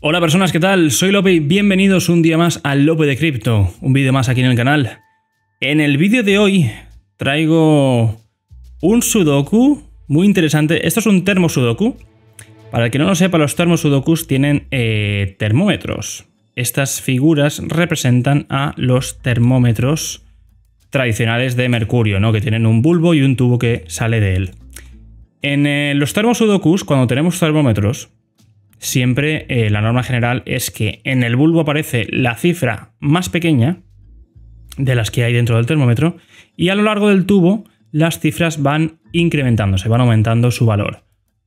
Hola personas, ¿qué tal? Soy Lope y bienvenidos un día más al Lope de Crypto un vídeo más aquí en el canal. En el vídeo de hoy traigo un sudoku muy interesante. Esto es un termo sudoku para el que no lo sepa, los termos tienen eh, termómetros. Estas figuras representan a los termómetros tradicionales de mercurio, ¿no? que tienen un bulbo y un tubo que sale de él. En eh, los termos cuando tenemos termómetros, siempre eh, la norma general es que en el bulbo aparece la cifra más pequeña de las que hay dentro del termómetro y a lo largo del tubo las cifras van incrementándose, van aumentando su valor.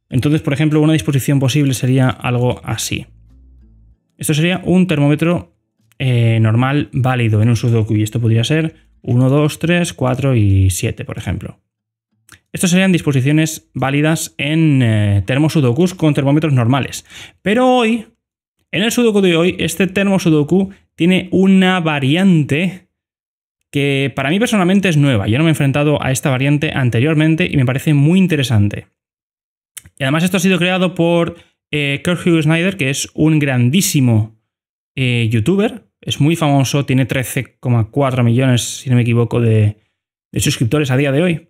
Entonces, por ejemplo, una disposición posible sería algo así. Esto sería un termómetro eh, normal válido en un sudoku y esto podría ser 1, 2, 3, 4 y 7, por ejemplo. Estas serían disposiciones válidas en eh, termosudokus con termómetros normales. Pero hoy, en el sudoku de hoy, este termosudoku tiene una variante que para mí personalmente es nueva. Yo no me he enfrentado a esta variante anteriormente y me parece muy interesante. Y además esto ha sido creado por eh, Kurt Hugh Snyder, que es un grandísimo eh, youtuber. Es muy famoso, tiene 13,4 millones, si no me equivoco, de, suscriptores a día de hoy.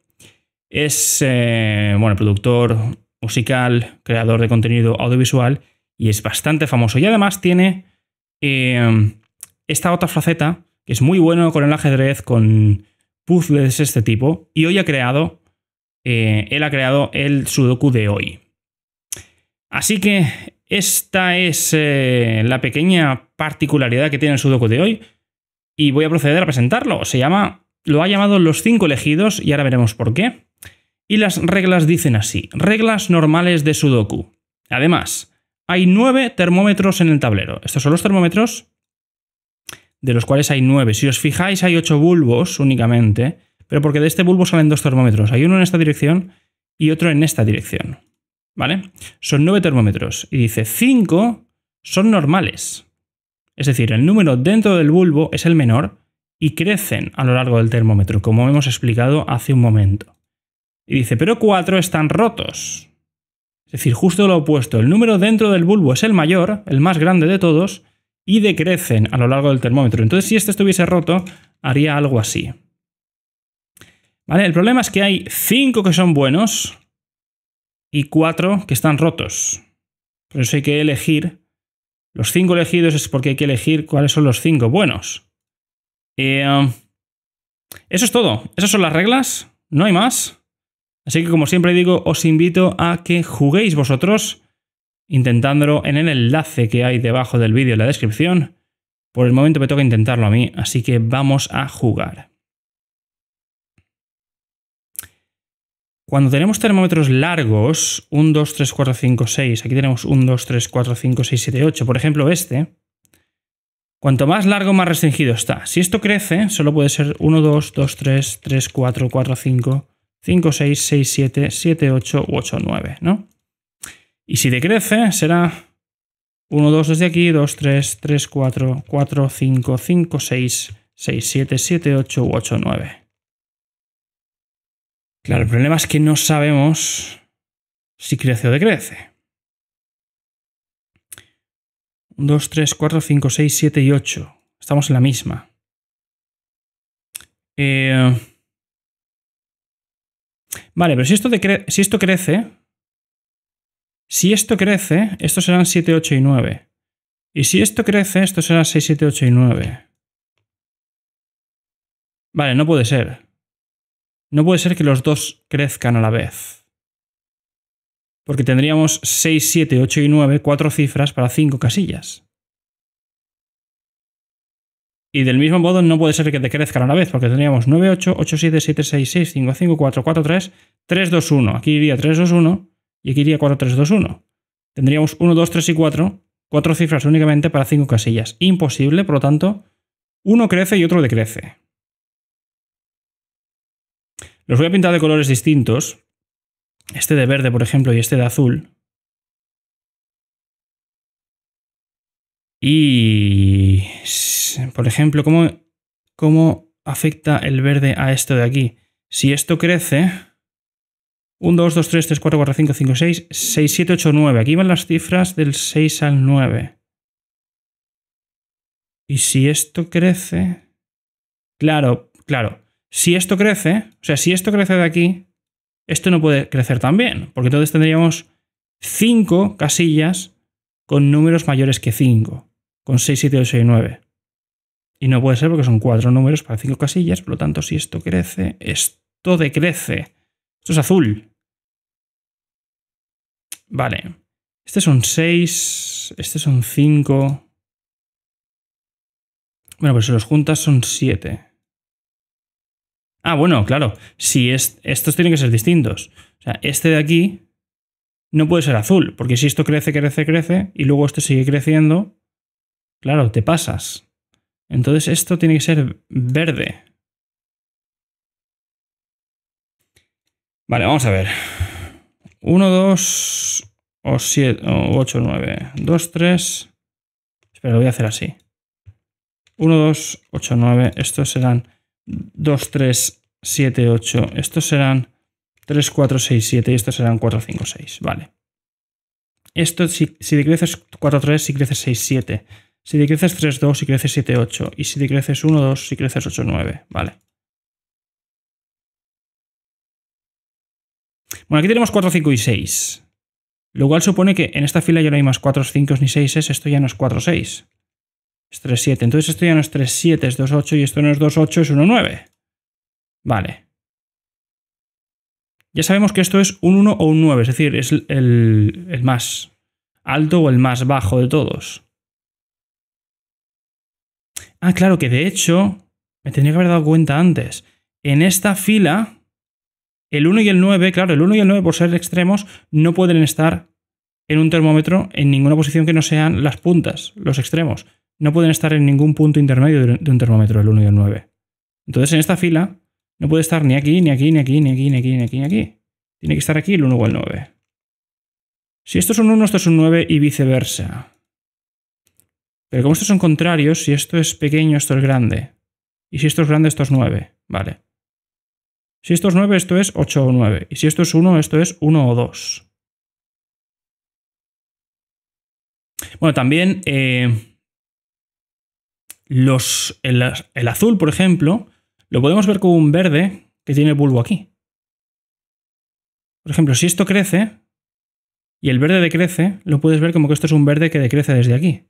Es, eh, bueno, productor musical, creador de contenido audiovisual y es bastante famoso. Y además tiene esta otra faceta que es muy bueno con el ajedrez, con puzzles este tipo. Y hoy ha creado eh, él ha creado el Sudoku de hoy. Así que esta es eh, la pequeña particularidad que tiene el Sudoku de hoy y voy a proceder a presentarlo. Se llama, lo ha llamado los cinco elegidos y ahora veremos por qué. Y las reglas dicen así, reglas normales de Sudoku. Además, hay nueve termómetros en el tablero. Estos son los termómetros, de los cuales hay nueve. Si os fijáis, hay ocho bulbos únicamente pero porque de este bulbo salen dos termómetros. Hay uno en esta dirección y otro en esta dirección. ¿Vale? Son nueve termómetros. Y dice, cinco son normales. Es decir, el número dentro del bulbo es el menor y crecen a lo largo del termómetro, como hemos explicado hace un momento. Y dice, pero cuatro están rotos. Es decir, justo lo opuesto. El número dentro del bulbo es el mayor, el más grande de todos, y decrecen a lo largo del termómetro. Entonces, si este estuviese roto, haría algo así. El problema es que hay 5 que son buenos y 4 que están rotos. Por eso hay que elegir. Los 5 elegidos es porque hay que elegir cuáles son los 5 buenos. Eh, um, eso es todo. Esas son las reglas. No hay más. Así que como siempre digo, os invito a que juguéis vosotros intentándolo en el enlace que hay debajo del vídeo en la descripción. Por el momento me toca intentarlo a mí, así que vamos a jugar. Cuando tenemos termómetros largos, 1, 2, 3, 4, 5, 6, aquí tenemos 1, 2, 3, 4, 5, 6, 7, 8, por ejemplo este, cuanto más largo, más restringido está. Si esto crece, solo puede ser 1, 2, 2, 3, 3, 4, 4, 5, 5, 6, 6, 7, 7, 8 u 8, 9, ¿no? Y si decrece, será 1, 2 desde aquí, 2, 3, 3, 4, 4, 5, 5, 6, 6, 7, 7, 8 u 8, 9. Claro, el problema es que no sabemos si crece o decrece. 2, 3, 4, 5, 6, 7 y 8. Estamos en la misma. Eh, vale, pero si esto, si esto crece, si esto crece, estos serán 7, 8 y 9. Y si esto crece, esto será 6, 7, 8 y 9. Vale, no puede ser. No puede ser que los dos crezcan a la vez. Porque tendríamos 6, 7, 8 y 9, 4 cifras para 5 casillas. Y del mismo modo no puede ser que decrezcan a la vez, porque tendríamos 9, 8, 8, 7, 7, 6, 6, 5, 5, 4, 4, 3, 3, 2, 1. Aquí iría 3, 2, 1 y aquí iría 4, 3, 2, 1. Tendríamos 1, 2, 3 y 4, 4 cifras únicamente para 5 casillas. Imposible, por lo tanto, uno crece y otro decrece. Los voy a pintar de colores distintos. Este de verde, por ejemplo, y este de azul. Y, por ejemplo, ¿cómo, afecta el verde a esto de aquí? Si esto crece, 1, 2, 2, 3, 3, 4, 4, 5, 5, 6, 6, 7, 8, 9. Aquí van las cifras del 6 al 9. Y si esto crece... Claro, claro. Si esto crece, o sea, si esto crece de aquí, esto no puede crecer también, porque entonces tendríamos 5 casillas con números mayores que 5, con 6, 7, 8 y 9. Y no puede ser porque son 4 números para 5 casillas, por lo tanto, si esto crece, esto decrece. Esto es azul. Vale. Este son 6, este son 5. Bueno, pues si los juntas son 7. Ah, bueno, claro. Si estos tienen que ser distintos. O sea, este de aquí no puede ser azul, porque si esto crece, crece, crece, y luego esto sigue creciendo, claro, te pasas. Entonces esto tiene que ser verde. Vale, vamos a ver. 1, 2, o 7, 8, 9, 2, 3. Espera, lo voy a hacer así. 1, 2, 8, 9. Estos serán 2, 3, 7, 8. Estos serán 3, 4, 6, 7 y estos serán 4, 5, 6. Vale. Esto, si, decreces 4, 3, si creces 6, 7. Si decreces 3, 2, si creces 7, 8. Y si decreces 1, 2, si creces 8, 9. Vale. Bueno, aquí tenemos 4, 5 y 6. Lo cual supone que en esta fila ya no hay más 4, 5 ni 6, esto ya no es 4, 6. Es 3,7. Entonces esto ya no es 7, es 8 y esto no es 2,8, es 1,9. Vale. Ya sabemos que esto es un 1 o un 9, es decir, es el, más alto o el más bajo de todos. Ah, claro, que de hecho, me tenía que haber dado cuenta antes. En esta fila, el 1 y el 9, claro, el 1 y el 9 por ser extremos, no pueden estar en un termómetro en ninguna posición que no sean las puntas, los extremos no pueden estar en ningún punto intermedio de un termómetro, el 1 y el 9. Entonces en esta fila no puede estar ni aquí, ni aquí, ni aquí, ni aquí, ni aquí, ni aquí, ni aquí. Tiene que estar aquí el 1 o el 9. Si esto es un 1, esto es un 9 y viceversa. Pero como estos son contrarios, si esto es pequeño, esto es grande. Y si esto es grande, esto es 9. Vale. Si esto es 9, esto es 8 o 9. Y si esto es 1, esto es 1 o 2. Bueno, también los, el, azul, por ejemplo, lo podemos ver como un verde que tiene el bulbo aquí. Por ejemplo, si esto crece y el verde decrece, lo puedes ver como que esto es un verde que decrece desde aquí.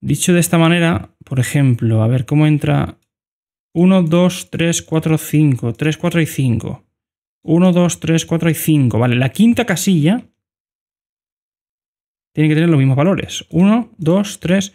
Dicho de esta manera, por ejemplo, a ver cómo entra 1, 2, 3, 4, 5, 3, 4 y 5. 1, 2, 3, 4 y 5. Vale, la quinta casilla tiene que tener los mismos valores. 1, 2, 3.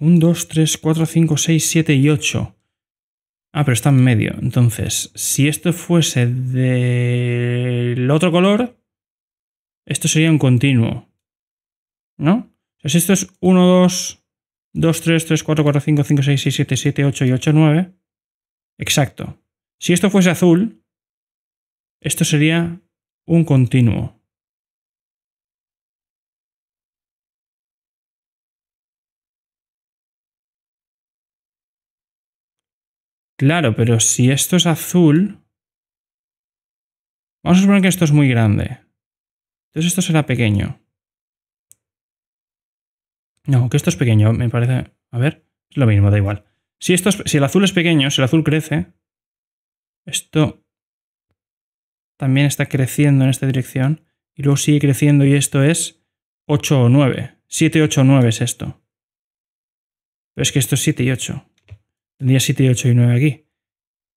1, 2, 3, 4, 5, 6, 7 y 8. Ah, pero está en medio. Entonces, si esto fuese del otro color, esto sería un continuo. ¿No? O sea, si esto es 1, 2, 2, 3, 3, 4, 4, 5, 5, 6, 6, 7, 7, 8 y 8, 9. Exacto. Si esto fuese azul, esto sería un continuo. Claro, pero si esto es azul... Vamos a suponer que esto es muy grande. Entonces esto será pequeño. No, que esto es pequeño, me parece... A ver, es lo mismo, da igual. Si, esto si el azul es pequeño, si el azul crece, esto también está creciendo en esta dirección y luego sigue creciendo y esto es 8 o 9. 7, 8 o 9 es esto. Pero es que esto es 7 y 8. Tendría 7, 8 y 9 aquí.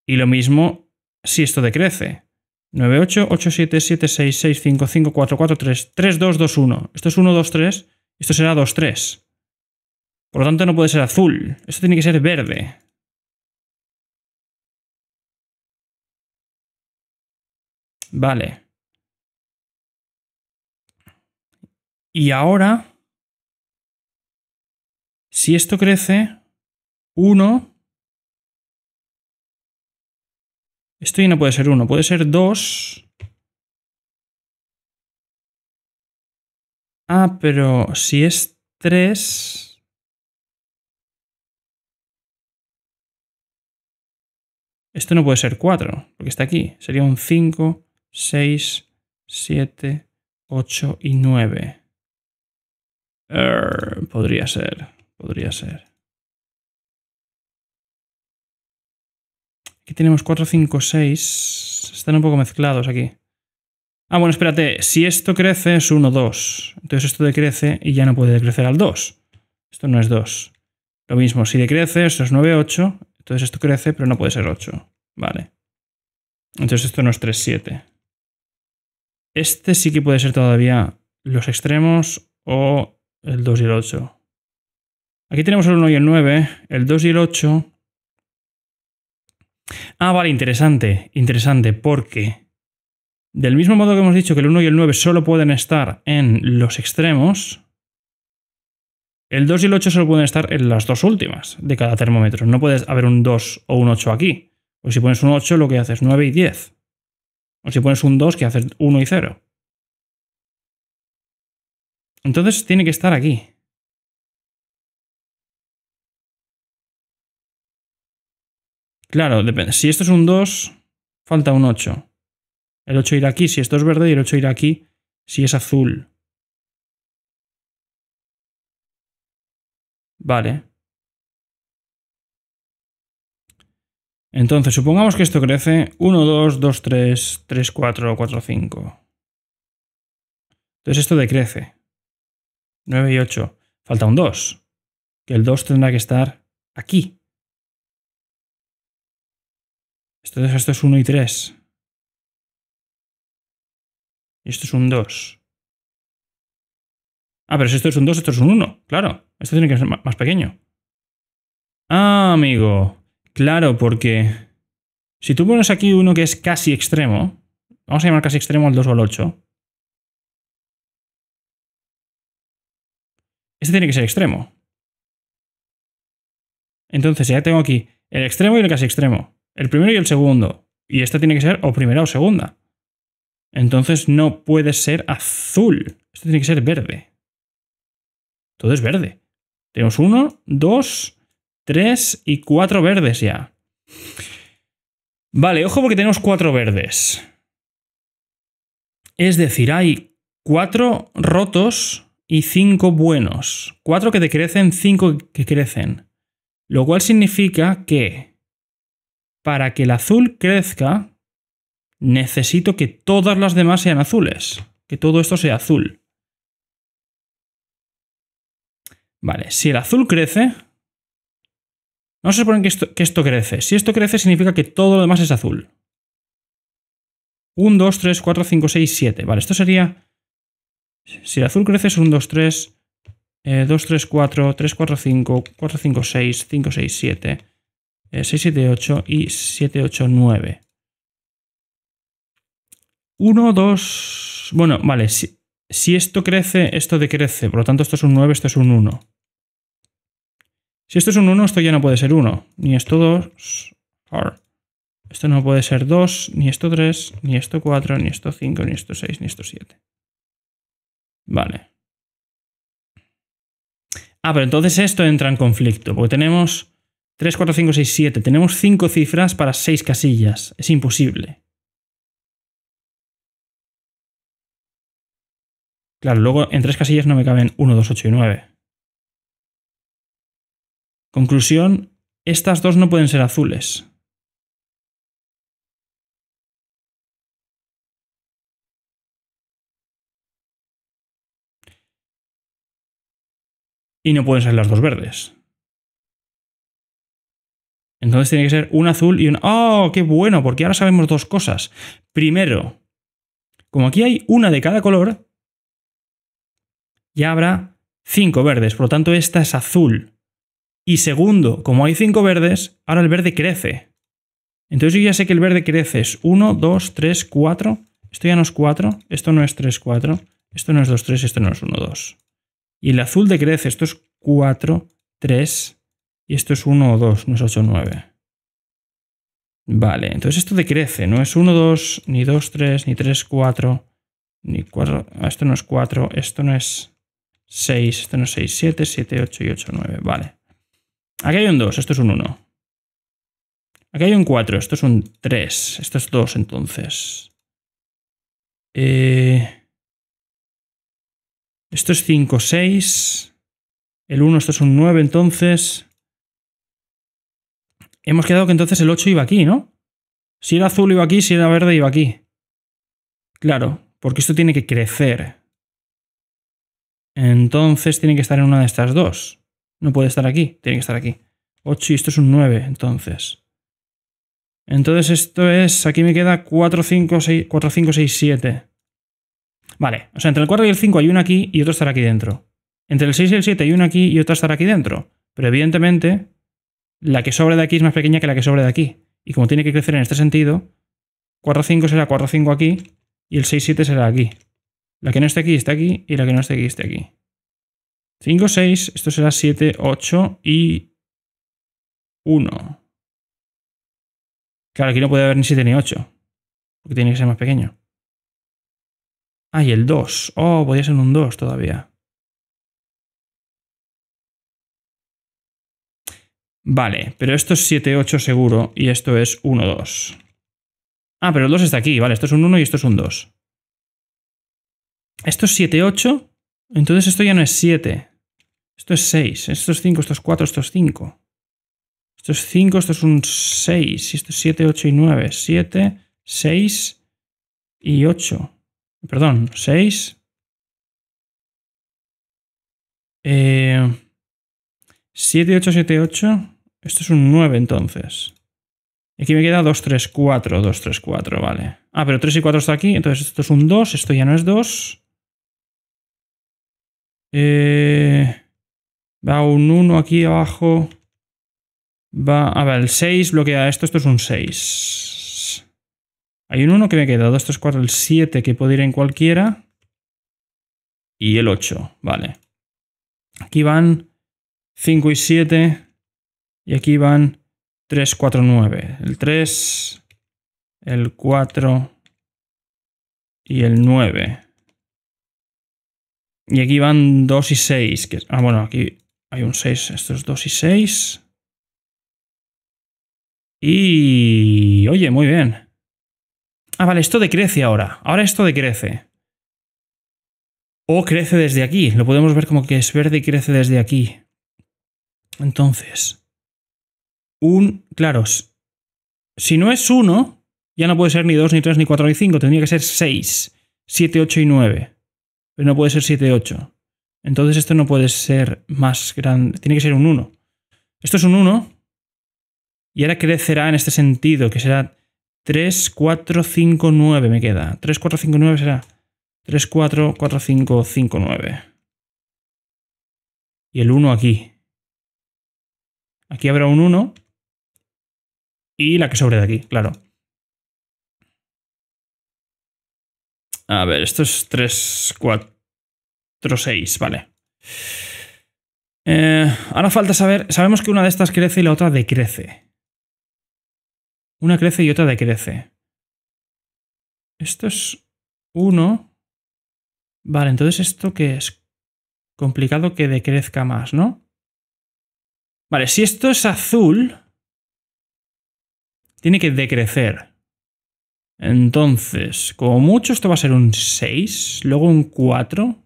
Y lo mismo si esto decrece. 9, 8, 8, 7, 7, 6, 6, 5, 5, 4, 4, 3, 3, 2, 2, 1. Esto es 1, 2, 3. Esto será 2, 3. Por lo tanto, no puede ser azul. Esto tiene que ser verde. Vale. Y ahora, si esto crece, 1, Esto ya no puede ser uno, puede ser 2. Ah, pero si es 3. Esto no puede ser 4, porque está aquí. Sería un 5, 6, 7, 8 y 9. podría ser, podría ser. Aquí tenemos 4, 5, 6. Están un poco mezclados aquí. Ah, bueno, espérate. Si esto crece es 1, 2. Entonces esto decrece y ya no puede decrecer al 2. Esto no es 2. Lo mismo, si decrece, esto es 9, 8. Entonces esto crece, pero no puede ser 8. Vale. Entonces esto no es 3, 7. Este sí que puede ser todavía los extremos o el 2 y el 8. Aquí tenemos el 1 y el 9. El 2 y el 8 Ah, vale, interesante, interesante, porque del mismo modo que hemos dicho que el 1 y el 9 solo pueden estar en los extremos, el 2 y el 8 solo pueden estar en las dos últimas de cada termómetro. No puedes haber un 2 o un 8 aquí. o si pones un 8, lo que haces 9 y 10. O si pones un 2, que haces 1 y 0. Entonces tiene que estar aquí. Claro, Si esto es un 2, falta un 8. El 8 irá aquí si esto es verde y el 8 irá aquí si es azul. Vale. Entonces, supongamos que esto crece 1, 2, 2, 3, 3, 4, 4, 5. Entonces esto decrece. 9 y 8. Falta un 2. Que el 2 tendrá que estar aquí. Entonces esto es 1 y 3. Y esto es un 2. Ah, pero si esto es un 2, esto es un 1. Claro, esto tiene que ser más pequeño. Ah, amigo. Claro, porque si tú pones aquí uno que es casi extremo, vamos a llamar casi extremo al 2 o al 8. Este tiene que ser extremo. Entonces ya tengo aquí el extremo y el casi extremo. El primero y el segundo. Y esta tiene que ser o primera o segunda. Entonces no puede ser azul. Esto tiene que ser verde. Todo es verde. Tenemos uno, dos, tres y cuatro verdes ya. Vale, ojo porque tenemos cuatro verdes. Es decir, hay cuatro rotos y cinco buenos. Cuatro que decrecen, cinco que crecen. Lo cual significa que para que el azul crezca, necesito que todas las demás sean azules, que todo esto sea azul. Vale, si el azul crece, no se supone que esto, crece. Si esto crece significa que todo lo demás es azul. 1, 2, 3, 4, 5, 6, 7. Vale, esto sería... Si el azul crece es 1, 2, 3, 2, 3, 4, 3, 4, 5, 4, 5, 6, 5, 6, 7. 678 eh, y 789. 1, 2. Bueno, vale. Si, si, esto crece, esto decrece. Por lo tanto, esto es un 9, esto es un 1. Si esto es un 1, esto ya no puede ser 1. Ni esto 2. Esto no puede ser 2, ni esto 3, ni esto 4, ni esto 5, ni esto 6, ni esto 7. Vale. Ah, pero entonces esto entra en conflicto, porque tenemos 3, 4, 5, 6, 7. Tenemos 5 cifras para 6 casillas. Es imposible. Claro, luego en 3 casillas no me caben 1, 2, 8 y 9. Conclusión, estas dos no pueden ser azules. Y no pueden ser las dos verdes. Entonces tiene que ser un azul y un... ¡Oh, qué bueno! Porque ahora sabemos dos cosas. Primero, como aquí hay una de cada color, ya habrá cinco verdes, por lo tanto esta es azul. Y segundo, como hay cinco verdes, ahora el verde crece. Entonces yo ya sé que el verde crece. Es 1, 2, 3, 4. Esto ya no es 4, esto no es 3, 4, esto no es 2, 3, esto no es 1, 2. Y el azul decrece, esto es 4, 3, y esto es 1 o 2, no es 8 o 9. Vale, entonces esto decrece, no es 1, 2, ni 2, 3, ni 3, 4, ni 4, ah, esto no es 4, esto no es 6, esto no es 6, 7, 7, 8 y 8, 9, vale. Aquí hay un 2, esto es un 1. Aquí hay un 4, esto es un 3, esto es 2 entonces. Eh, esto es 5, 6, el 1, esto es un 9 entonces, Hemos quedado que entonces el 8 iba aquí, ¿no? Si era azul iba aquí, si era verde iba aquí. Claro, porque esto tiene que crecer. Entonces tiene que estar en una de estas dos. No puede estar aquí, tiene que estar aquí. 8 y esto es un 9, entonces. Entonces esto es, aquí me queda 4, 5, 6, 7. Vale, o sea, entre el 4 y el 5 hay uno aquí y otro estará aquí dentro. Entre el 6 y el 7 hay uno aquí y otra estará aquí dentro. Pero evidentemente la que sobra de aquí es más pequeña que la que sobra de aquí. Y como tiene que crecer en este sentido, 4, 5 será 4, 5 aquí y el 6, 7 será aquí. La que no esté aquí está aquí y la que no esté aquí está aquí. 5, 6, esto será 7, 8 y 1. Claro, aquí no puede haber ni 7 ni 8, porque tiene que ser más pequeño. Ah, y el 2. Oh, podría ser un 2 todavía. Vale, pero esto es 7-8 seguro y esto es 1-2. Ah, pero el 2 está aquí, vale, esto es un 1 y esto es un 2. Esto es 7-8, entonces esto ya no es 7. Esto es 6, esto es 5, esto es 4, esto es 5. Esto es 5, esto es un 6, esto es 7, 8 y 9. 7, 6 y 8. Perdón, 6. Eh... 7, 8, 7, 8. Esto es un 9 entonces. Aquí me queda 2, 3, 4, 2, 3, 4, vale. Ah, pero 3 y 4 está aquí, entonces esto es un 2, esto ya no es 2. Eh, va un 1 aquí abajo. Va, a ah, ver, el 6 bloquea esto, esto es un 6. Hay un 1 que me queda, 2, 3, 4, el 7 que puede ir en cualquiera. Y el 8, vale. Aquí van 5 y 7. Y aquí van 3, 4, 9. El 3, el 4 y el 9. Y aquí van 2 y 6. ah, bueno, aquí hay un 6. Esto es 2 y 6. Y... Oye, muy bien. Ah, vale, esto decrece ahora. Ahora esto decrece. O crece desde aquí. Lo podemos ver como que es verde y crece desde aquí. Entonces, un, claros, si no es 1, ya no puede ser ni 2, ni 3, ni 4, ni 5, tendría que ser 6, 7, 8 y 9. Pero no puede ser 7, 8. Entonces esto no puede ser más grande, tiene que ser un 1. Esto es un 1 y ahora crecerá en este sentido, que será 3, 4, 5, 9 me queda. 3, 4, 5, 9 será 3, 4, 4, 5, 5, 9. Y el 1 aquí. Aquí habrá un 1 y la que sobre de aquí, claro. A ver, esto es 3, 4, 6, vale. Eh, ahora falta saber, sabemos que una de estas crece y la otra decrece. Una crece y otra decrece. Esto es 1. Vale, entonces esto que es complicado que decrezca más, ¿no? Vale, si esto es azul, tiene que decrecer. Entonces, como mucho esto va a ser un 6, luego un 4.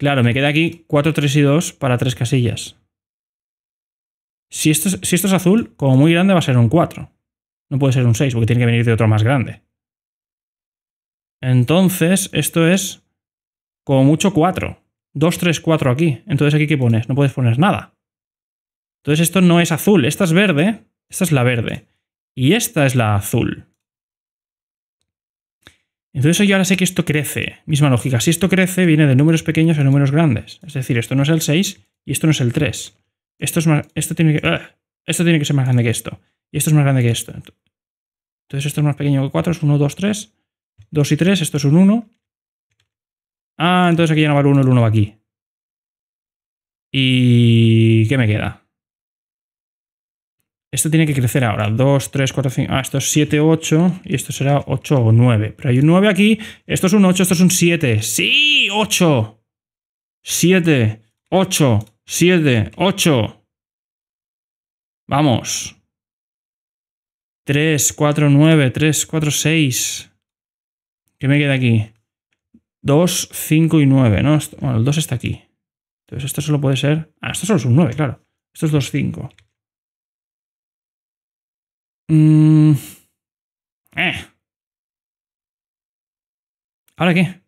Claro, me queda aquí 4, 3 y 2 para 3 casillas. Si esto, es, si esto es azul, como muy grande va a ser un 4. No puede ser un 6 porque tiene que venir de otro más grande. Entonces, esto es como mucho 4. 2, 3, 4 aquí. Entonces aquí ¿qué pones? No puedes poner nada. Entonces esto no es azul, esta es verde, esta es la verde y esta es la azul. Entonces yo ahora sé que esto crece. Misma lógica, si esto crece viene de números pequeños a números grandes. Es decir, esto no es el 6 y esto no es el 3. Esto, es esto, tiene, que, ah, esto tiene que ser más grande que esto. Y esto es más grande que esto. Entonces esto es más pequeño que 4, es 1, 2, 3. 2 y 3, esto es un 1. Ah, entonces aquí ya no va el 1, el 1 va aquí. ¿Y qué me queda? Esto tiene que crecer ahora. 2, 3, 4, 5. Ah, esto es 7, 8. Y esto será 8 o 9. Pero hay un 9 aquí. Esto es un 8, esto es un 7. ¡Sí! 8. 7, 8, 7, 8. Vamos. 3, 4, 9, 3, 4, 6. ¿Qué me queda aquí? 2, 5 y 9, ¿no? Bueno, el 2 está aquí. Entonces esto solo puede ser... Ah, esto solo es un 9, claro. Esto es 2, 5. Mm. Eh. ¿Ahora qué?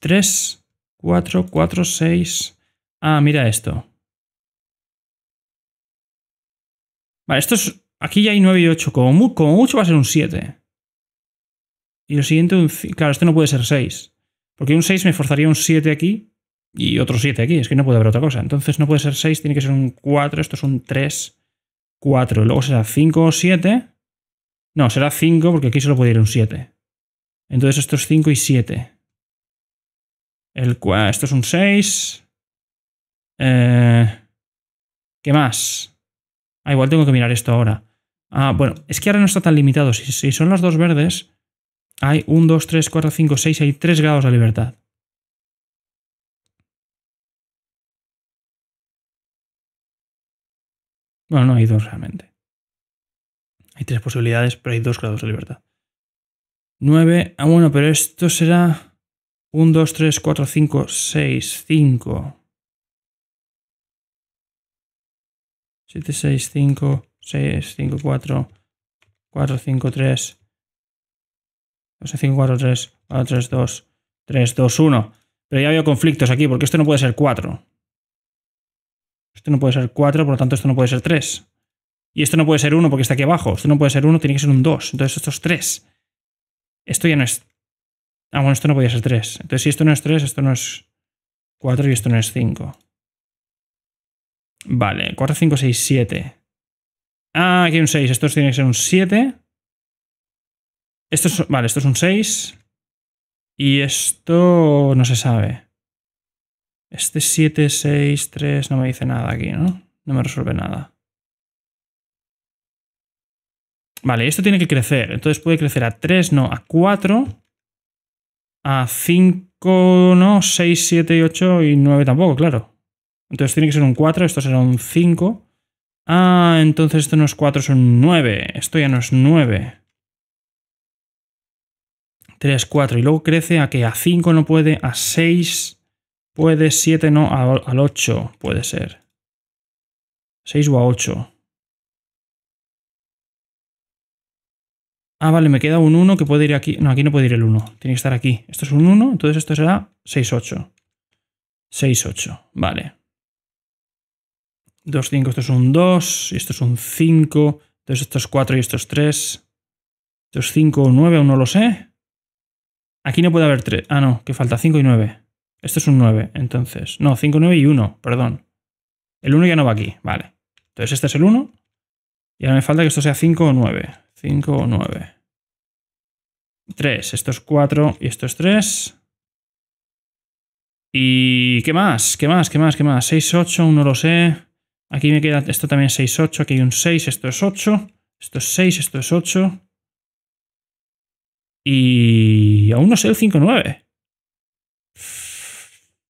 3, 4, 4, 6... Ah, mira esto. Vale, esto es... Aquí ya hay 9 y 8. Como, como mucho va a ser un 7. Y lo siguiente, un... claro, esto no puede ser 6. Porque un 6 me forzaría un 7 aquí y otro 7 aquí. Es que no puede haber otra cosa. Entonces no puede ser 6, tiene que ser un 4. Esto es un 3, 4. Luego será 5 o 7. No, será 5 porque aquí solo puede ir un 7. Entonces esto es 5 y 7. El, esto es un 6. Eh, ¿Qué más? Ah, igual tengo que mirar esto ahora. Ah, bueno, es que ahora no está tan limitado. Si, son los dos verdes, hay 1, 2, 3, 4, 5, 6, hay 3 grados de libertad. Bueno, no hay 2 realmente. Hay 3 posibilidades, pero hay 2 grados de libertad. 9. Ah, bueno, pero esto será 1, 2, 3, 4, 5, 6, 5. 7, 6, 5, 6, 5, 4, 4, 5, 3. 5, 4, 3, 4, 3, 2, 3, 2, 1. Pero ya veo conflictos aquí, porque esto no puede ser 4. Esto no puede ser 4, por lo tanto esto no puede ser 3. Y esto no puede ser 1 porque está aquí abajo. Esto no puede ser 1, tiene que ser un 2. Entonces esto es 3. Esto ya no es... Ah, bueno, esto no podía ser 3. Entonces si esto no es 3, esto no es 4 y esto no es 5. Vale, 4, 5, 6, 7. Ah, aquí hay un 6. Esto tiene que ser un 7. Esto es, vale, esto es un 6. Y esto no se sabe. Este 7, 6, 3 no me dice nada aquí, ¿no? No me resuelve nada. Vale, esto tiene que crecer. Entonces puede crecer a 3, no, a 4. A 5, no, 6, 7, 8 y 9 tampoco, claro. Entonces tiene que ser un 4, esto será un 5. Ah, entonces esto no es 4, es 9. Esto ya no es 9. 3, 4 y luego crece a que a 5 no puede, a 6 puede, 7 no, al 8 puede ser. 6 o a 8. Ah, vale, me queda un 1 que puede ir aquí. No, aquí no puede ir el 1. Tiene que estar aquí. Esto es un 1, entonces esto será 6, 8. 6, 8. Vale. 2, 5, esto es un 2, y esto es un 5, entonces esto es 4 y esto es 3. 2, 5 o 9, aún no lo sé. Aquí no puede haber 3. Ah, no, que falta 5 y 9. Esto es un 9, entonces. No, 5, 9 y 1, perdón. El 1 ya no va aquí, vale. Entonces este es el 1. Y ahora me falta que esto sea 5 o 9. 5 o 9. 3, esto es 4 y esto es 3. ¿Y qué más? ¿Qué más? ¿Qué más? ¿Qué más? 6, 8, no lo sé. Aquí me queda, esto también es 6, 8, aquí hay un 6, esto es 8, esto es 6, esto es 8. Y aún no sé el 5-9.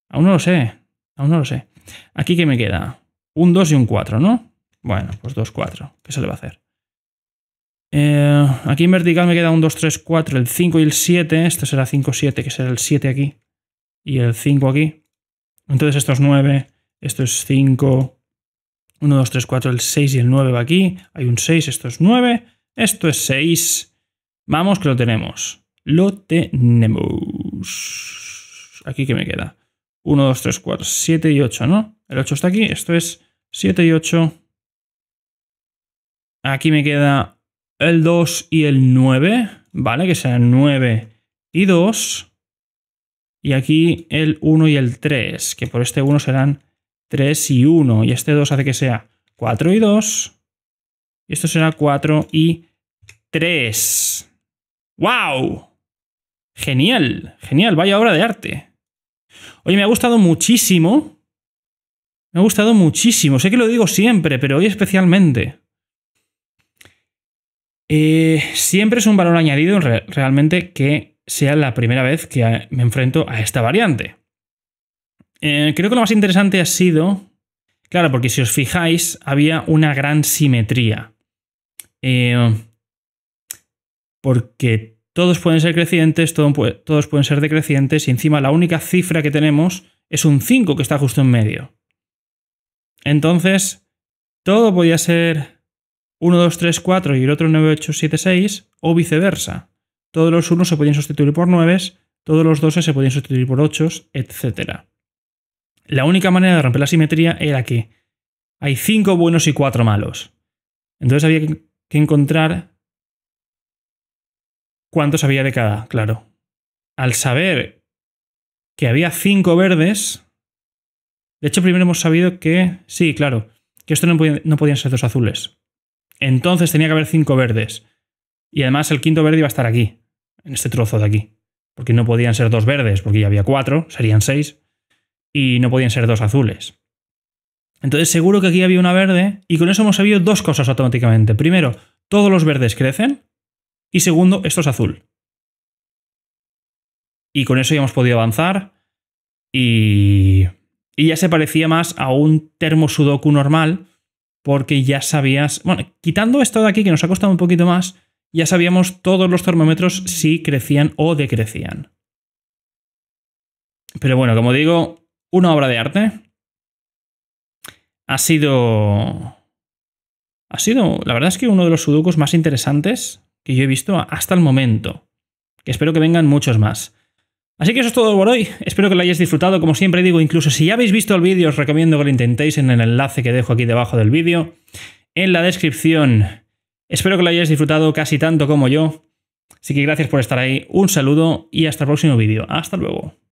Aún no lo sé. Aún no lo sé. Aquí que me queda un 2 y un 4, ¿no? Bueno, pues 2, 4. ¿Qué se le va a hacer? Eh, aquí en vertical me queda un 2, 3, 4, el 5 y el 7. Esto será 5, 7, que será el 7 aquí. Y el 5 aquí. Entonces esto es 9, esto es 5, 1, 2, 3, 4, el 6 y el 9 va aquí. Hay un 6, esto es 9, esto es 6 Vamos que lo tenemos. Lo tenemos. Aquí que me queda. 1, 2, 3, 4, 7 y 8, ¿no? El 8 está aquí, esto es 7 y 8. Aquí me queda el 2 y el 9, ¿vale? Que serán 9 y 2. Y aquí el 1 y el 3, que por este 1 serán 3 y 1. Y este 2 hace que sea 4 y 2. Y esto será 4 y 3. ¡Wow! Genial, genial, vaya obra de arte. Oye, me ha gustado muchísimo. Me ha gustado muchísimo. Sé que lo digo siempre, pero hoy especialmente. Eh, siempre es un valor añadido realmente que sea la primera vez que me enfrento a esta variante. Eh, creo que lo más interesante ha sido, claro, porque si os fijáis, había una gran simetría. Eh, porque todos pueden ser crecientes, todos pueden ser decrecientes y encima la única cifra que tenemos es un 5 que está justo en medio. Entonces, todo podía ser 1, 2, 3, 4 y el otro 9, 8, 7, 6 o viceversa. Todos los 1 se podían sustituir por 9, todos los 12 se podían sustituir por 8, etc. La única manera de romper la simetría era que hay 5 buenos y 4 malos. Entonces había que encontrar ¿Cuántos había de cada, claro. Al saber que había cinco verdes, de hecho primero hemos sabido que, sí, claro, que esto no, no podían ser dos azules. Entonces tenía que haber cinco verdes. Y además el quinto verde iba a estar aquí, en este trozo de aquí. Porque no podían ser dos verdes, porque ya había cuatro, serían seis. Y no podían ser dos azules. Entonces seguro que aquí había una verde y con eso hemos sabido dos cosas automáticamente. Primero, todos los verdes crecen. Y segundo, esto es azul. Y con eso ya hemos podido avanzar. Y, y ya se parecía más a un termo sudoku normal, porque ya sabías. Bueno, quitando esto de aquí que nos ha costado un poquito más, ya sabíamos todos los termómetros si crecían o decrecían. Pero bueno, como digo, una obra de arte. Ha sido. Ha sido, la verdad es que uno de los sudokus más interesantes que yo he visto hasta el momento. Que espero que vengan muchos más. Así que eso es todo por hoy. Espero que lo hayáis disfrutado. Como siempre digo, incluso si ya habéis visto el vídeo, os recomiendo que lo intentéis en el enlace que dejo aquí debajo del vídeo. En la descripción. Espero que lo hayáis disfrutado casi tanto como yo. Así que gracias por estar ahí. Un saludo y hasta el próximo vídeo. Hasta luego.